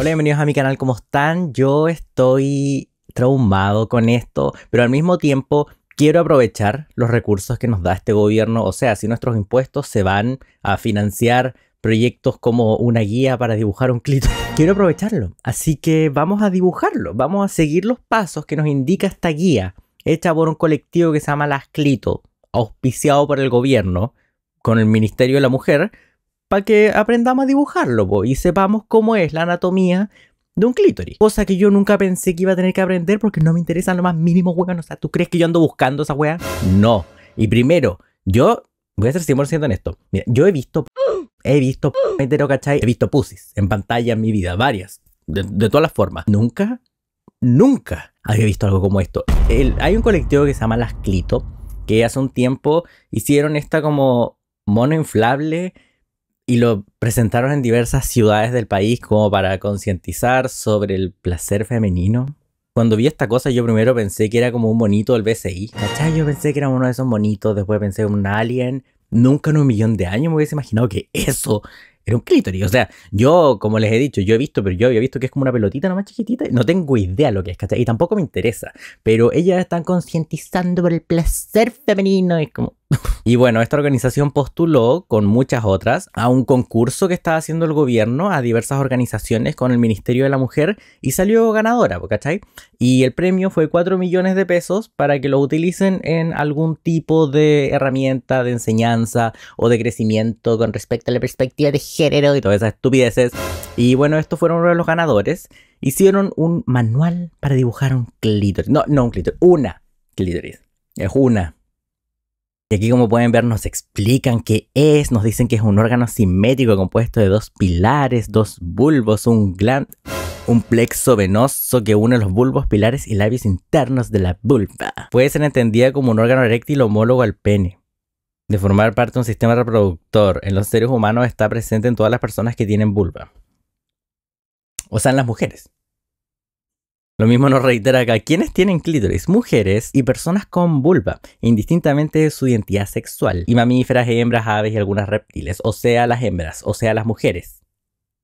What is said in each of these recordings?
Hola, bienvenidos a mi canal, ¿cómo están? Yo estoy traumado con esto, pero al mismo tiempo quiero aprovechar los recursos que nos da este gobierno, o sea, si nuestros impuestos se van a financiar proyectos como una guía para dibujar un clito, Quiero aprovecharlo, así que vamos a dibujarlo, vamos a seguir los pasos que nos indica esta guía, hecha por un colectivo que se llama Las Clito, auspiciado por el gobierno, con el Ministerio de la Mujer, para que aprendamos a dibujarlo y sepamos cómo es la anatomía de un clítoris. Cosa que yo nunca pensé que iba a tener que aprender porque no me interesan lo más mínimo, weón. O sea, ¿tú crees que yo ando buscando esa weá? No. Y primero, yo voy a ser 100% honesto. Mira, yo he visto, he visto, metero He visto pusis en pantalla en mi vida, varias, de, todas las formas. Nunca, nunca había visto algo como esto. hay un colectivo que se llama Las Clito, que hace un tiempo hicieron esta como mono inflable y lo presentaron en diversas ciudades del país como para concientizar sobre el placer femenino. Cuando vi esta cosa yo primero pensé que era como un monito del BCI, ¿cachai? Yo pensé que era uno de esos monitos, después pensé un alien. Nunca en un millón de años me hubiese imaginado que eso era un clítoris. O sea, yo, como les he dicho, yo he visto, pero yo había visto que es como una pelotita nomás chiquitita no tengo idea lo que es, ¿cachai? Y tampoco me interesa. Pero ellas están concientizando por el placer femenino y es como, y bueno, esta organización postuló con muchas otras a un concurso que estaba haciendo el gobierno a diversas organizaciones con el Ministerio de la Mujer y salió ganadora, ¿cachai? Y el premio fue 4 millones de pesos para que lo utilicen en algún tipo de herramienta de enseñanza o de crecimiento con respecto a la perspectiva de género y todas esas estupideces. Y bueno, estos fueron uno de los ganadores. Hicieron un manual para dibujar un clítoris. No, no un clítoris, una clítoris. Es una y aquí como pueden ver nos explican qué es, nos dicen que es un órgano simétrico compuesto de dos pilares, dos bulbos, un gland, un plexo venoso que une los bulbos pilares y labios internos de la vulva. Puede ser entendida como un órgano eréctil homólogo al pene de formar parte de un sistema reproductor en los seres humanos está presente en todas las personas que tienen vulva. O sea, en las mujeres. Lo mismo nos reitera acá, ¿Quiénes tienen clítoris, mujeres y personas con vulva, indistintamente de su identidad sexual, y mamíferas, hembras, aves y algunas reptiles, o sea las hembras, o sea las mujeres.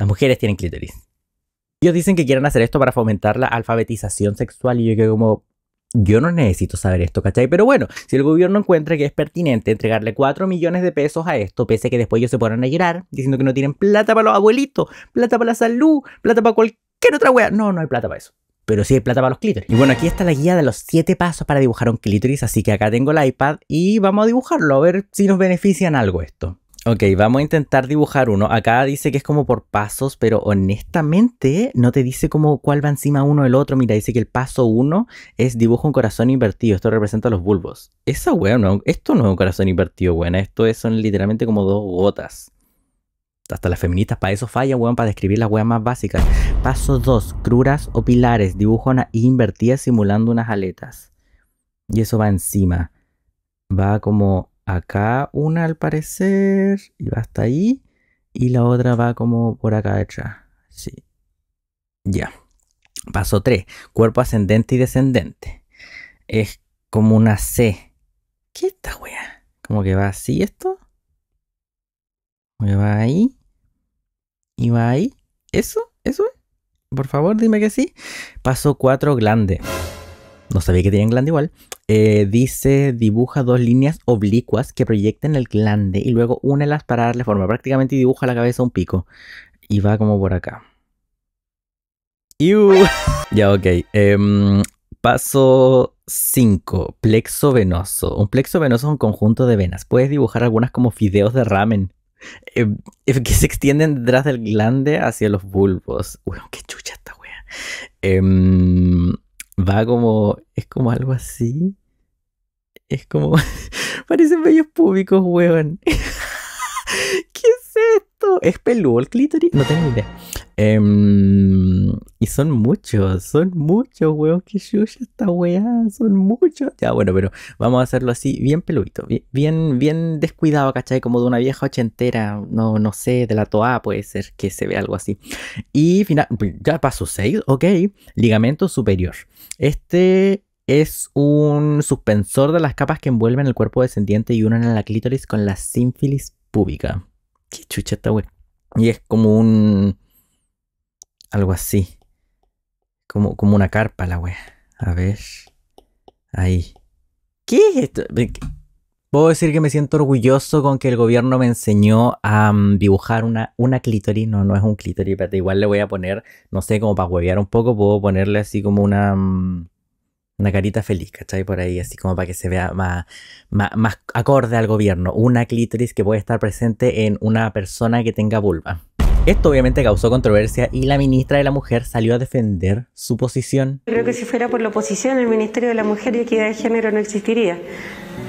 Las mujeres tienen clítoris. Ellos dicen que quieren hacer esto para fomentar la alfabetización sexual y yo que como, yo no necesito saber esto, ¿cachai? Pero bueno, si el gobierno encuentra que es pertinente entregarle 4 millones de pesos a esto, pese que después ellos se ponen a llorar diciendo que no tienen plata para los abuelitos, plata para la salud, plata para cualquier otra wea. No, no hay plata para eso pero sí hay plata para los clítoris. Y bueno, aquí está la guía de los 7 pasos para dibujar un clítoris, así que acá tengo el iPad y vamos a dibujarlo, a ver si nos benefician algo esto. Ok, vamos a intentar dibujar uno. Acá dice que es como por pasos, pero honestamente no te dice como cuál va encima uno el otro. Mira, dice que el paso uno es dibujo un corazón invertido. Esto representa los bulbos. Esa weón, no, esto no es un corazón invertido, buena. Esto es, son literalmente como dos gotas hasta las feministas para eso fallan, weón, para describir las weas más básicas. Paso 2. Cruras o pilares, dibujo una invertida simulando unas aletas. Y eso va encima. Va como acá una al parecer y va hasta ahí. Y la otra va como por acá detrás. Sí. Ya. Paso 3. Cuerpo ascendente y descendente. Es como una C. ¿Qué esta wea? Como que va así esto. me va ahí y ahí. ¿Eso? ¿Eso Por favor, dime que sí. Paso 4, glande. No sabía que tenían glande igual. Eh, dice, dibuja dos líneas oblicuas que proyecten el glande y luego únelas para darle forma. Prácticamente dibuja la cabeza un pico. Y va como por acá. ya, ok. Em, paso 5. Plexo venoso. Un plexo venoso es un conjunto de venas. Puedes dibujar algunas como fideos de ramen. Eh, eh, que se extienden detrás del glande hacia los bulbos. Weón, qué chucha esta wea. Em, va como. Es como algo así. Es como. parecen bellos públicos, weón. ¿Es peludo el clítoris? No tengo idea. Em, y son muchos, son muchos, weón. Que chucha esta weá, son muchos. Ya, bueno, pero vamos a hacerlo así, bien peludito, bien, bien descuidado, ¿cachai? Como de una vieja ochentera, no, no sé, de la toa puede ser que se vea algo así. Y final, ya paso 6, ok. Ligamento superior. Este es un suspensor de las capas que envuelven el cuerpo descendiente y unen a la clítoris con la sínfilis púbica. ¿Qué chucha esta wea? Y es como un. Algo así. Como, como una carpa la wea. A ver. Ahí. ¿Qué es esto? Puedo decir que me siento orgulloso con que el gobierno me enseñó a mm, dibujar una, una clítoris. No, no es un clítoris, pero igual le voy a poner, no sé, como para huevear un poco, puedo ponerle así como una. Mm, una carita feliz, ¿cachai? Por ahí, así como para que se vea más, más, acorde al gobierno. Una clítoris que puede estar presente en una persona que tenga vulva. Esto obviamente causó controversia y la ministra de la Mujer salió a defender su posición. Creo que si fuera por la oposición, el Ministerio de la Mujer y Equidad de Género no existiría.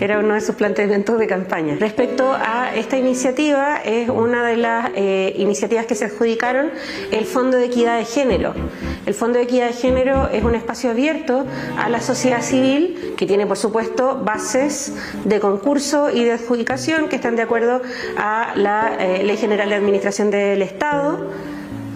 Era uno de sus planteamientos de campaña. Respecto a esta iniciativa, es una de las eh, iniciativas que se adjudicaron el Fondo de Equidad de Género. El Fondo de Equidad de Género es un espacio abierto a la sociedad civil que tiene, por supuesto, bases de concurso y de adjudicación que están de acuerdo a la eh, Ley General de Administración del Estado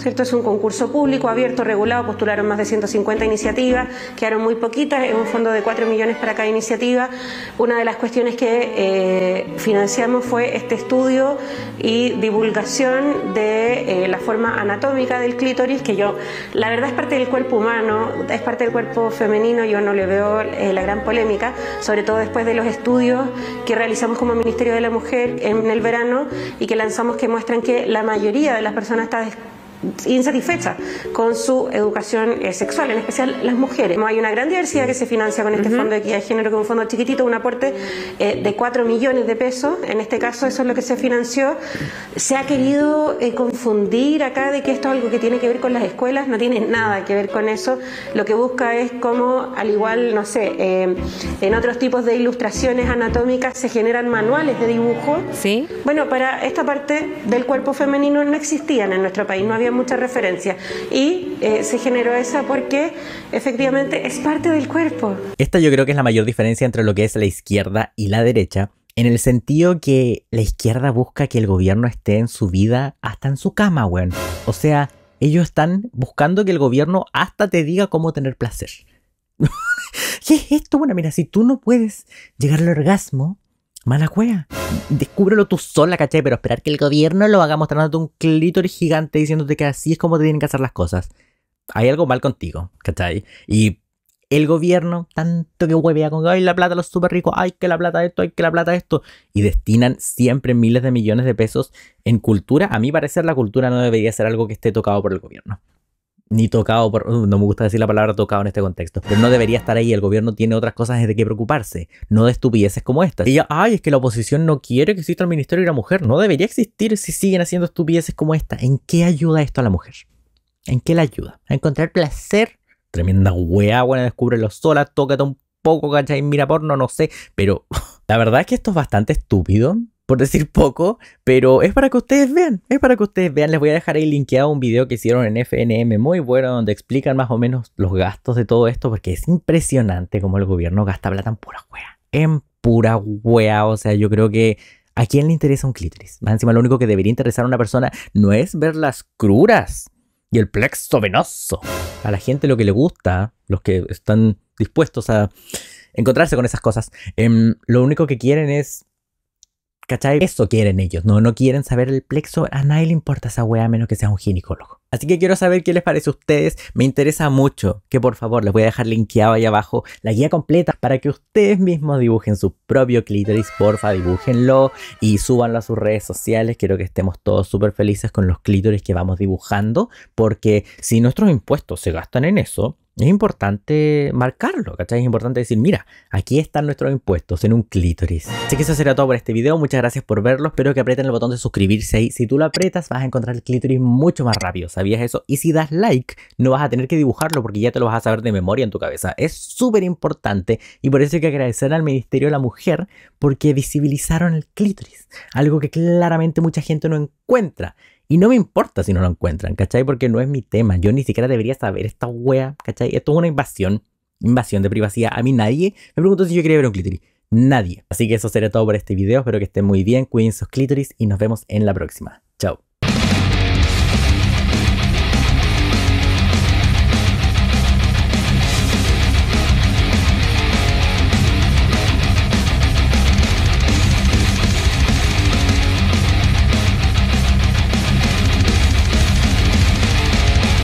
¿Cierto? Es un concurso público, abierto, regulado, postularon más de 150 iniciativas, quedaron muy poquitas, es un fondo de 4 millones para cada iniciativa. Una de las cuestiones que eh, financiamos fue este estudio y divulgación de eh, forma anatómica del clítoris, que yo, la verdad es parte del cuerpo humano, es parte del cuerpo femenino, yo no le veo eh, la gran polémica, sobre todo después de los estudios que realizamos como Ministerio de la Mujer en el verano y que lanzamos que muestran que la mayoría de las personas está insatisfecha con su educación eh, sexual, en especial las mujeres. Hay una gran diversidad que se financia con este fondo de equidad de género, que es un fondo chiquitito, un aporte eh, de 4 millones de pesos. En este caso, eso es lo que se financió. Se ha querido eh, confundir acá de que esto es algo que tiene que ver con las escuelas, no tiene nada que ver con eso. Lo que busca es cómo, al igual, no sé, en otros tipos de ilustraciones anatómicas se generan manuales de dibujo. Sí. Bueno, para esta parte del cuerpo femenino no existían en nuestro país, no había mucha referencia. Y eh, se generó esa porque efectivamente es parte del cuerpo. Esta yo creo que es la mayor diferencia entre lo que es la izquierda y la derecha, en el sentido que la izquierda busca que el gobierno esté en su vida hasta en su cama, weón. O sea, ellos están buscando que el gobierno hasta te diga cómo tener placer. ¿Qué es esto? Bueno, mira, si tú no puedes llegar al orgasmo, Mala cueva. Descúbrelo tú sola, ¿cachai? Pero esperar que el gobierno lo haga mostrándote un clítoris gigante diciéndote que así es como te tienen que hacer las cosas. Hay algo mal contigo, ¿cachai? Y el gobierno, tanto que huevea con, la plata los súper ricos, ay, que la plata esto, ay, que la plata esto. Y destinan siempre miles de millones de pesos en cultura. A mi parecer, la cultura no debería ser algo que esté tocado por el gobierno ni tocado, por, uh, no me gusta decir la palabra tocado en este contexto, pero no debería estar ahí, el gobierno tiene otras cosas de que preocuparse, no de estupideces como esta. ya... ay, es que la oposición no quiere que exista el Ministerio de la Mujer, no debería existir si siguen haciendo estupideces como esta. ¿En qué ayuda esto a la mujer? ¿En qué la ayuda? A encontrar placer. Tremenda hueá. buena, descúbrelo sola, tócate un poco, y Mira porno, no sé, pero la verdad es que esto es bastante estúpido por decir poco, pero es para que ustedes vean, es para que ustedes vean. Les voy a dejar ahí linkeado un video que hicieron en FNM muy bueno, donde explican más o menos los gastos de todo esto, porque es impresionante cómo el gobierno gasta plata en pura wea, en pura wea. O sea, yo creo que ¿a quién le interesa un clítoris? Más encima, lo único que debería interesar a una persona no es ver las cruras y el plexo venoso. A la gente lo que le gusta, los que están dispuestos a encontrarse con esas cosas, em, lo único que quieren es ¿Cachai? Eso quieren ellos, no, no quieren saber el plexo, a nadie le importa esa a menos que sea un ginecólogo. Así que quiero saber qué les parece a ustedes, me interesa mucho que por favor les voy a dejar linkeado ahí abajo la guía completa para que ustedes mismos dibujen su propio clítoris, porfa, dibújenlo y súbanlo a sus redes sociales, quiero que estemos todos súper felices con los clítoris que vamos dibujando, porque si nuestros impuestos se gastan en eso, es importante marcarlo, ¿cachai? Es importante decir, mira, aquí están nuestros impuestos en un clítoris. Así que eso será todo por este video. Muchas gracias por verlo. Espero que aprieten el botón de suscribirse ahí. Si tú lo aprietas, vas a encontrar el clítoris mucho más rápido. ¿Sabías eso? Y si das like, no vas a tener que dibujarlo porque ya te lo vas a saber de memoria en tu cabeza. Es súper importante y por eso hay que agradecer al Ministerio de la Mujer porque visibilizaron el clítoris. Algo que claramente mucha gente no encuentra. Y no me importa si no lo encuentran, ¿cachai? Porque no es mi tema. Yo ni siquiera debería saber esta wea, ¿cachai? Esto es una invasión, invasión de privacidad. A mí nadie me preguntó si yo quería ver un clítoris. Nadie. Así que eso sería todo por este video. Espero que estén muy bien. Cuiden sus clítoris y nos vemos en la próxima. Chao.